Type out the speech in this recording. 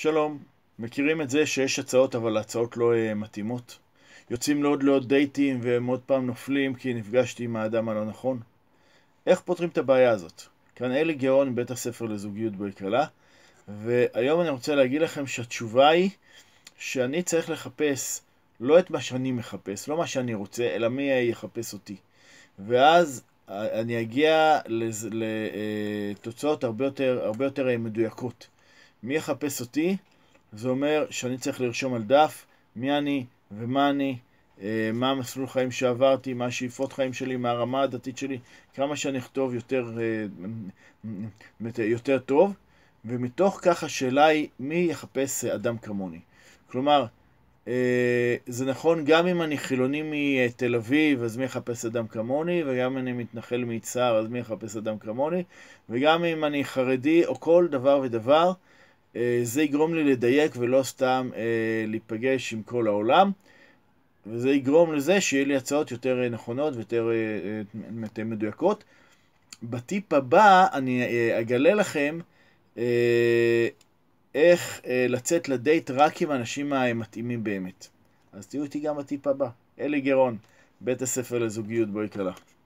שלום, מכירים את זה שיש הצעות אבל ההצעות לא אה, מתאימות? יוצאים לעוד לעוד דייטים והם עוד פעם נופלים כי נפגשתי עם האדם הלא נכון? איך פותרים את הבעיה הזאת? כאן אלי גאון מבית הספר לזוגיות בכלכלה והיום אני רוצה להגיד לכם שהתשובה היא שאני צריך לחפש לא את מה שאני מחפש, לא מה שאני רוצה, אלא מי יחפש אותי. ואז אה, אני אגיע לתוצאות אה, הרבה יותר, הרבה יותר מדויקות. מי יחפש אותי? זה אומר שאני צריך לרשום על דף מי אני ומה אני, אה, מה המסלול חיים שעברתי, מה השאיפות חיים שלי, מה הרמה הדתית שלי, כמה שאני אכתוב יותר, אה, יותר טוב, ומתוך כך השאלה היא מי יחפש אדם כמוני. כלומר, אה, זה נכון גם אם אני חילוני מתל אביב, אז מי יחפש אדם כמוני, וגם אם אני מתנחל מיצהר, אז מי יחפש אדם כמוני, וגם אם אני חרדי או כל דבר ודבר, אה, זה יגרום לי לדייק ולא סתם אה, להיפגש עם כל העולם, וזה יגרום לזה שיהיה לי הצעות יותר אה, נכונות ויותר מדויקות. בטיפ הבא אני אגלה לכם איך לצאת לדייט רק עם האנשים המתאימים באמת. אז תהיו איתי גם בטיפ הבא. אלי גרון, בית הספר לזוגיות בו יקרה.